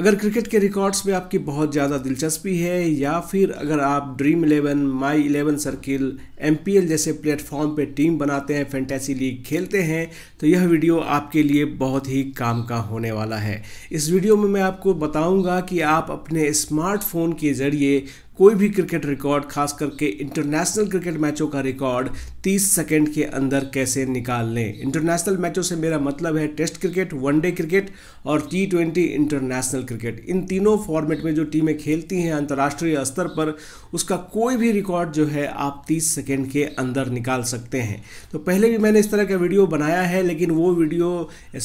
अगर क्रिकेट के रिकॉर्ड्स में आपकी बहुत ज़्यादा दिलचस्पी है या फिर अगर आप dream eleven my eleven circle M जैसे प्लेटफॉर्म पे टीम बनाते हैं फैंटेसी लीग खेलते हैं तो यह वीडियो आपके लिए बहुत ही काम का होने वाला है इस वीडियो में मैं आपको बताऊंगा कि आप अपने स्मार्टफोन के ज़रिए कोई भी क्रिकेट रिकॉर्ड खास करके इंटरनेशनल क्रिकेट मैचों का रिकॉर्ड 30 सेकंड के अंदर कैसे निकाल लें इंटरनेशनल मैचों से मेरा मतलब है टेस्ट क्रिकेट वनडे क्रिकेट और टी ट्वेंटी इंटरनेशनल क्रिकेट इन तीनों फॉर्मेट में जो टीमें खेलती हैं अंतर्राष्ट्रीय स्तर पर उसका कोई भी रिकॉर्ड जो है आप तीस सेकेंड के अंदर निकाल सकते हैं तो पहले भी मैंने इस तरह का वीडियो बनाया है लेकिन वो वीडियो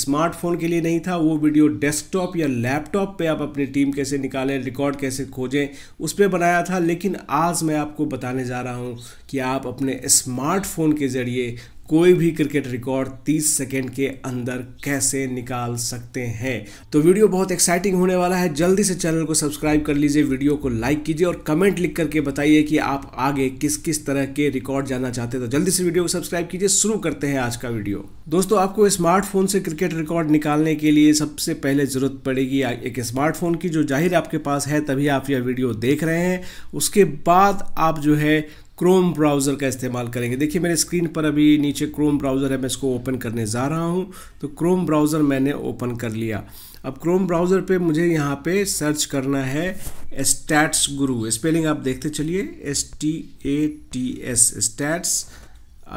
स्मार्टफोन के लिए नहीं था वो वीडियो डेस्कटॉप या लैपटॉप पर आप अपनी टीम कैसे निकालें रिकॉर्ड कैसे खोजें उस पर बनाया बताया था लेकिन आज मैं आपको बताने जा रहा हूँ कि आप अपने स्मार्टफोन के ज़रिए कोई भी क्रिकेट रिकॉर्ड 30 सेकेंड के अंदर कैसे निकाल सकते हैं तो वीडियो बहुत एक्साइटिंग होने वाला है जल्दी से चैनल को सब्सक्राइब कर लीजिए वीडियो को लाइक कीजिए और कमेंट लिख करके बताइए कि आप आगे किस किस तरह के रिकॉर्ड जानना चाहते हैं तो जल्दी से वीडियो को सब्सक्राइब कीजिए शुरू करते हैं आज का वीडियो दोस्तों आपको स्मार्टफोन से क्रिकेट रिकॉर्ड निकालने के लिए सबसे पहले ज़रूरत पड़ेगी एक स्मार्टफोन की जो जाहिर आपके पास है तभी आप यह वीडियो देख रहे हैं उसके बाद आप जो है क्रोम ब्राउज़र का इस्तेमाल करेंगे देखिए मेरे स्क्रीन पर अभी नीचे क्रोम ब्राउज़र है मैं इसको ओपन करने जा रहा हूँ तो क्रोम ब्राउज़र मैंने ओपन कर लिया अब क्रोम ब्राउज़र पे मुझे यहाँ पे सर्च करना है स्टैट्स गुरु स्पेलिंग आप देखते चलिए S T A T S stats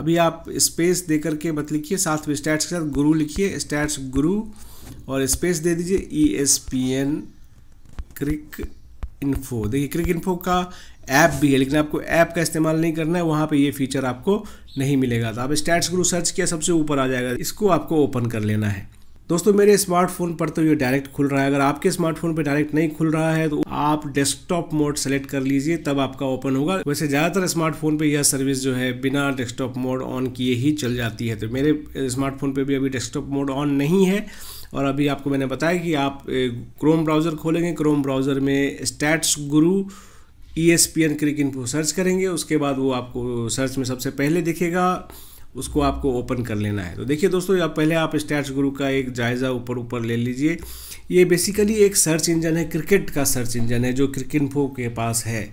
अभी आप स्पेस दे करके मत लिखिए साथ में स्टैट्स के साथ गुरु लिखिए स्टैट्स गुरु और स्पेस दे दीजिए E S P N cric info देखिए क्रिक इन्फो का ऐप भी है लेकिन आपको ऐप का इस्तेमाल नहीं करना है वहाँ पे ये फीचर आपको नहीं मिलेगा तो आप स्टैट्स गुरु सर्च किया सबसे ऊपर आ जाएगा इसको आपको ओपन कर लेना है दोस्तों मेरे स्मार्टफोन पर तो ये डायरेक्ट खुल रहा है अगर आपके स्मार्टफोन पर डायरेक्ट नहीं खुल रहा है तो आप डेस्कटॉप मोड सेलेक्ट कर लीजिए तब आपका ओपन होगा वैसे ज़्यादातर स्मार्टफोन पे यह सर्विस जो है बिना डेस्कटॉप मोड ऑन किए ही चल जाती है तो मेरे स्मार्टफोन पे भी अभी डेस्कटॉप मोड ऑन नहीं है और अभी आपको मैंने बताया कि आप क्रोम ब्राउज़र खोलेंगे क्रोम ब्राउज़र में stats guru E S P N cric search करेंगे उसके बाद वो आपको सर्च में सबसे पहले दिखेगा उसको आपको ओपन कर लेना है तो देखिए दोस्तों या पहले आप स्टैट्स गुरु का एक जायज़ा ऊपर ऊपर ले लीजिए ये बेसिकली एक सर्च इंजन है क्रिकेट का सर्च इंजन है जो क्रिकिनफो के पास है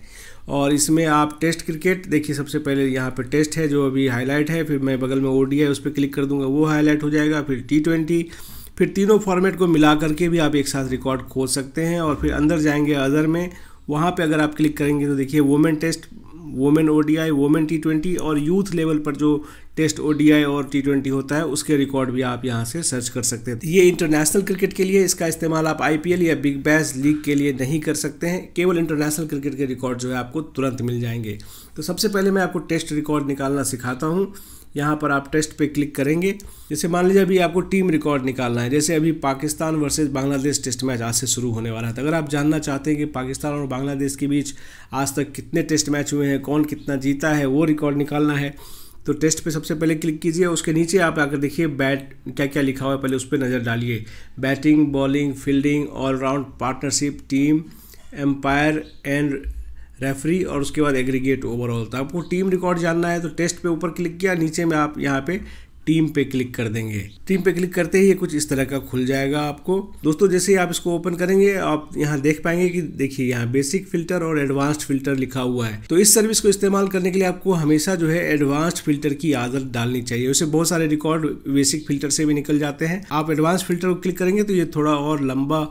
और इसमें आप टेस्ट क्रिकेट देखिए सबसे पहले यहाँ पर टेस्ट है जो अभी हाईलाइट है फिर मैं बगल में ओ डी उस पर क्लिक कर दूँगा वो हाईलाइट हो जाएगा फिर टी ट्वेंटी फिर तीनों फॉर्मेट को मिला करके भी आप एक साथ रिकॉर्ड खोल सकते हैं और फिर अंदर जाएंगे अदर में वहाँ पे अगर आप क्लिक करेंगे तो देखिए women test women O D I women T twenty और यूथ लेवल पर जो टेस्ट ओडीआई और टी ट्वेंटी होता है उसके रिकॉर्ड भी आप यहाँ से सर्च कर सकते हैं ये इंटरनेशनल क्रिकेट के लिए इसका इस्तेमाल आप आईपीएल या बिग बैश लीग के लिए नहीं कर सकते हैं केवल इंटरनेशनल क्रिकेट के रिकॉर्ड जो है आपको तुरंत मिल जाएंगे तो सबसे पहले मैं आपको टेस्ट रिकॉर्ड निकालना सिखाता हूँ यहाँ पर आप टेस्ट पे क्लिक करेंगे जैसे मान लीजिए अभी आपको टीम रिकॉर्ड निकालना है जैसे अभी Pakistan versus Bangladesh test match आज से शुरू होने वाला है तो अगर आप जानना चाहते हैं कि पाकिस्तान और बांग्लादेश के बीच आज तक कितने टेस्ट मैच हुए हैं कौन कितना जीता है वो रिकॉर्ड निकालना है तो टेस्ट पे सबसे पहले क्लिक कीजिए उसके नीचे आप आकर देखिए बैट क्या क्या लिखा हुआ है पहले उस पर नज़र डालिए batting bowling fielding allround partnership team umpire and referee और उसके बाद एग्रीगेट ओवरऑल तो आपको टीम रिकॉर्ड जानना है तो टेस्ट पे ऊपर क्लिक किया नीचे में आप यहाँ पे टीम पे क्लिक कर देंगे टीम पे क्लिक करते ही ये कुछ इस तरह का खुल जाएगा आपको दोस्तों जैसे ही आप इसको ओपन करेंगे आप यहाँ देख पाएंगे कि देखिए यहाँ बेसिक फिल्टर और एडवांस्ड फिल्टर लिखा हुआ है तो इस सर्विस को इस्तेमाल करने के लिए आपको हमेशा जो है एडवांस्ड फिल्टर की आदत डालनी चाहिए उसे बहुत सारे रिकॉर्ड बेसिक फिल्टर से भी निकल जाते हैं आप एडवांस फिल्टर को क्लिक करेंगे तो ये थोड़ा और लंबा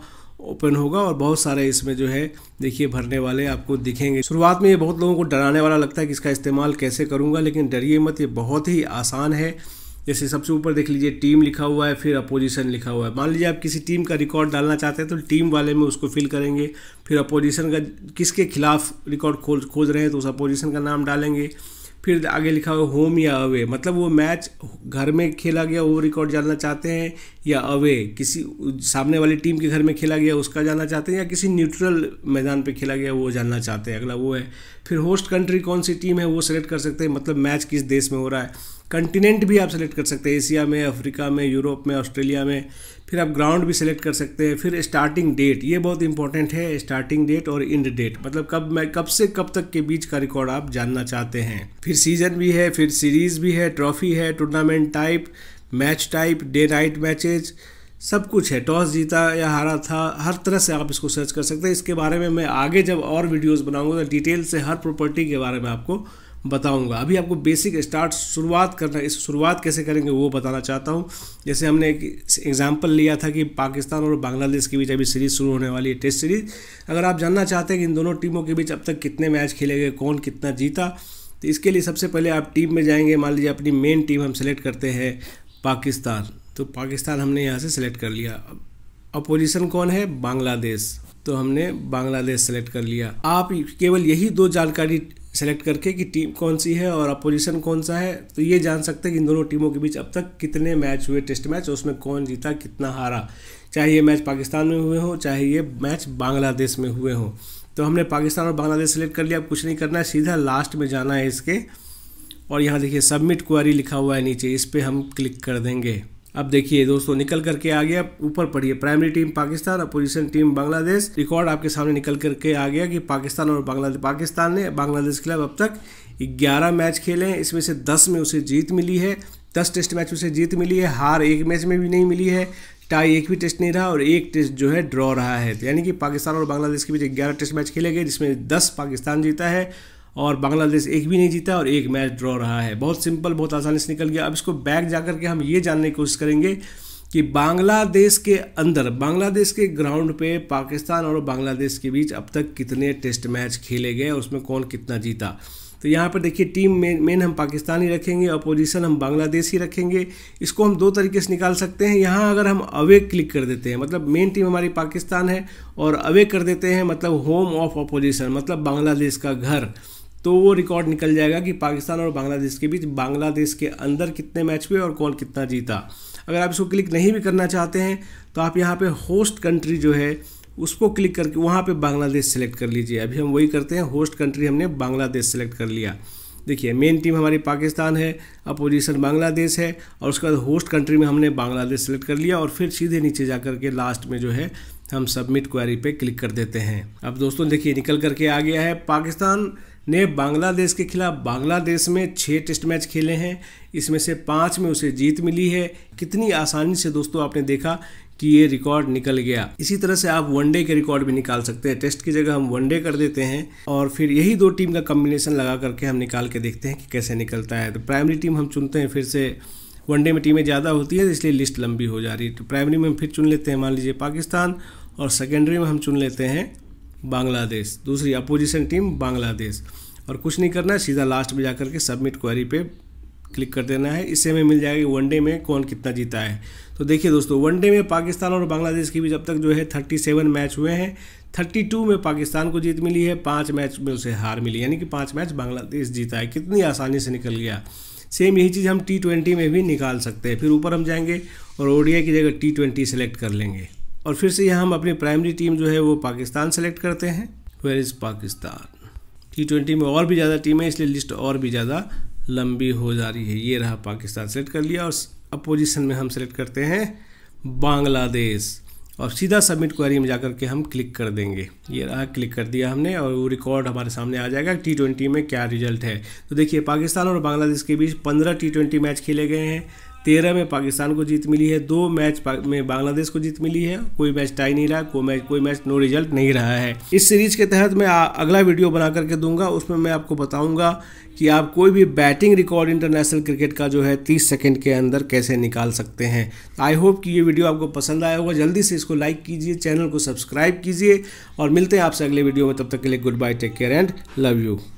ओपन होगा और बहुत सारे इसमें जो है देखिए भरने वाले आपको दिखेंगे शुरुआत में ये बहुत लोगों को डराने वाला लगता है कि इसका इस्तेमाल कैसे करूँगा लेकिन डरिए मत ये बहुत ही आसान है जैसे सबसे ऊपर देख लीजिए टीम लिखा हुआ है फिर अपोजिशन लिखा हुआ है मान लीजिए आप किसी टीम का रिकॉर्ड डालना चाहते हैं तो टीम वाले में उसको फिल करेंगे फिर अपोजिशन का किसके खिलाफ रिकॉर्ड खोज खोज रहे हैं तो उस अपोजिशन का नाम डालेंगे फिर आगे लिखा हुआ होम या अवे मतलब वो मैच घर में खेला गया वो रिकॉर्ड जानना चाहते हैं या अवे किसी सामने वाली टीम के घर में खेला गया उसका जानना चाहते हैं या किसी न्यूट्रल मैदान पे खेला गया वो जानना चाहते हैं अगला वो है फिर होस्ट कंट्री कौन सी टीम है वो सेलेक्ट कर सकते हैं मतलब मैच किस देश में हो रहा है कंटिनेंट भी आप सेलेक्ट कर सकते हैं एशिया में अफ्रीका में यूरोप में ऑस्ट्रेलिया में फिर आप ग्राउंड भी सिलेक्ट कर सकते हैं फिर स्टार्टिंग डेट ये बहुत इंपॉर्टेंट है स्टार्टिंग डेट और इंड डेट मतलब कब मैं कब से कब तक के बीच का रिकॉर्ड आप जानना चाहते हैं फिर सीजन भी है फिर सीरीज भी है ट्रॉफी है tournament type match type day night matches सब कुछ है टॉस जीता या हारा था हर तरह से आप इसको सर्च कर सकते हैं इसके बारे में मैं आगे जब और वीडियोस बनाऊंगा तो डिटेल से हर प्रॉपर्टी के बारे में आपको बताऊंगा अभी आपको बेसिक स्टार्ट शुरुआत करना इस शुरुआत कैसे करेंगे वो बताना चाहता हूँ जैसे हमने एक एग्जाम्पल लिया था कि पाकिस्तान और बांग्लादेश के बीच अभी सीरीज शुरू होने वाली है टेस्ट सीरीज अगर आप जानना चाहते हैं कि इन दोनों टीमों के बीच अब तक कितने मैच खेले गए कौन कितना जीता तो इसके लिए सबसे पहले आप टीम में जाएंगे मान लीजिए अपनी मेन टीम हम सेलेक्ट करते हैं पाकिस्तान तो पाकिस्तान हमने यहाँ से सेलेक्ट कर लिया अपोजिशन कौन है बांग्लादेश तो हमने बांग्लादेश सेलेक्ट कर लिया आप केवल यही दो जानकारी सेलेक्ट करके कि टीम कौन सी है और अपोजिशन कौन सा है तो ये जान सकते हैं कि इन दोनों टीमों के बीच अब तक कितने मैच हुए टेस्ट मैच उसमें कौन जीता कितना हारा चाहे ये मैच पाकिस्तान में हुए हों चाहे ये मैच बांग्लादेश में हुए हों तो हमने पाकिस्तान और बांग्लादेश सेलेक्ट कर लिया अब कुछ नहीं करना है सीधा लास्ट में जाना है इसके और यहाँ देखिए सबमिट क्वारी लिखा हुआ है नीचे इस पर हम क्लिक कर देंगे अब देखिए दोस्तों निकल करके आ गया ऊपर पढ़िए primary team Pakistan opposition team Bangladesh record आपके सामने निकल करके आ गया कि पाकिस्तान और बांग्लादेश पाकिस्तान ने बांग्लादेश खिलाफ अब तक 11 मैच खेले हैं इसमें से 10 में उसे जीत मिली है 10 टेस्ट मैच उसे जीत मिली है हार एक मैच में भी नहीं मिली है टाई एक भी टेस्ट नहीं रहा और एक टेस्ट जो है ड्रॉ रहा है तो यानी कि पाकिस्तान और बांग्लादेश के बीच ग्यारह टेस्ट मैच खेले गए जिसमें दस पाकिस्तान जीता है और बांग्लादेश एक भी नहीं जीता और एक मैच ड्रॉ रहा है बहुत सिंपल बहुत आसानी से निकल गया अब इसको बैक जा के हम ये जानने की कोशिश करेंगे कि बांग्लादेश के अंदर बांग्लादेश के ग्राउंड पे पाकिस्तान और बांग्लादेश के बीच अब तक कितने टेस्ट मैच खेले गए और उसमें कौन कितना जीता तो यहाँ पर देखिए टीम मेन मेन हम पाकिस्तान ही रखेंगे अपोजिशन हम बांग्लादेश ही रखेंगे इसको हम दो तरीके से निकाल सकते हैं यहाँ अगर हम अवे क्लिक कर देते हैं मतलब मेन टीम हमारी पाकिस्तान है और अवे कर देते हैं मतलब होम ऑफ अपोजिशन मतलब बांग्लादेश का घर तो वो रिकॉर्ड निकल जाएगा कि पाकिस्तान और बांग्लादेश के बीच बांग्लादेश के अंदर कितने मैच हुए और कौन कितना जीता अगर आप इसको क्लिक नहीं भी करना चाहते हैं तो आप यहाँ पे होस्ट कंट्री जो है उसको क्लिक करके वहाँ पे बांग्लादेश सेलेक्ट कर लीजिए अभी हम वही करते हैं होस्ट कंट्री हमने बांग्लादेश सेलेक्ट कर लिया देखिए मेन टीम हमारी पाकिस्तान है अपोजिशन बांग्लादेश है और उसके बाद होस्ट कंट्री में हमने बांग्लादेश सेलेक्ट कर लिया और फिर सीधे नीचे जा कर के लास्ट में जो है हम सबमिट क्वारी पे क्लिक कर देते हैं अब दोस्तों देखिए निकल करके आ गया है पाकिस्तान ने बांग्लादेश के खिलाफ बांग्लादेश में छः टेस्ट मैच खेले हैं इसमें से पाँच में उसे जीत मिली है कितनी आसानी से दोस्तों आपने देखा कि ये रिकॉर्ड निकल गया इसी तरह से आप वनडे के रिकॉर्ड भी निकाल सकते हैं टेस्ट की जगह हम वनडे कर देते हैं और फिर यही दो टीम का कम्बिनेशन लगा करके हम निकाल के देखते हैं कि कैसे निकलता है तो प्राइमरी टीम हम चुनते हैं फिर से वनडे में टीमें ज़्यादा होती है इसलिए लिस्ट लंबी हो जा रही है तो प्राइमरी में हम फिर चुन लेते हैं मान लीजिए पाकिस्तान और सेकेंडरी में हम चुन लेते हैं बांग्लादेश दूसरी अपोजिशन टीम बांग्लादेश और कुछ नहीं करना है सीधा लास्ट में जा कर के सबमिट क्वारी पे क्लिक कर देना है इससे हमें मिल जाएगी वनडे में कौन कितना जीता है तो देखिए दोस्तों वनडे में पाकिस्तान और बांग्लादेश के बीच अब तक जो है 37 मैच हुए हैं 32 में पाकिस्तान को जीत मिली है पाँच मैच में उसे हार मिली यानी कि पाँच मैच बांग्लादेश जीता है कितनी आसानी से निकल गया सेम यही चीज़ हम टी में भी निकाल सकते हैं फिर ऊपर हम जाएंगे और ओडिया की जगह टी सेलेक्ट कर लेंगे और फिर से यहाँ हम अपनी प्राइमरी टीम जो है वो पाकिस्तान सेलेक्ट करते हैं where is Pakistan T twenty में और भी ज़्यादा टीम है इसलिए लिस्ट और भी ज़्यादा लंबी हो जा रही है ये रहा पाकिस्तान सेलेक्ट कर लिया और अपोजिशन में हम सेलेक्ट करते हैं बांग्लादेश और सीधा सबमिट क्वारी में जाकर के हम क्लिक कर देंगे ये रहा क्लिक कर दिया हमने और वो रिकॉर्ड हमारे सामने आ जाएगा टी ट्वेंटी में क्या रिजल्ट है तो देखिए पाकिस्तान और बांग्लादेश के बीच पंद्रह टी ट्वेंटी मैच खेले गए हैं तेरह में पाकिस्तान को जीत मिली है दो मैच में बांग्लादेश को जीत मिली है कोई मैच टाई नहीं रहा कोई मैच कोई मैच नो रिजल्ट नहीं रहा है इस सीरीज के तहत मैं अगला वीडियो बना करके दूंगा उसमें मैं आपको बताऊंगा कि आप कोई भी बैटिंग रिकॉर्ड इंटरनेशनल क्रिकेट का जो है तीस सेकेंड के अंदर कैसे निकाल सकते हैं आई होप कि ये वीडियो आपको पसंद आया होगा जल्दी से इसको लाइक कीजिए चैनल को सब्सक्राइब कीजिए और मिलते हैं आपसे अगले वीडियो में तब तक के लिए goodbye take care and love you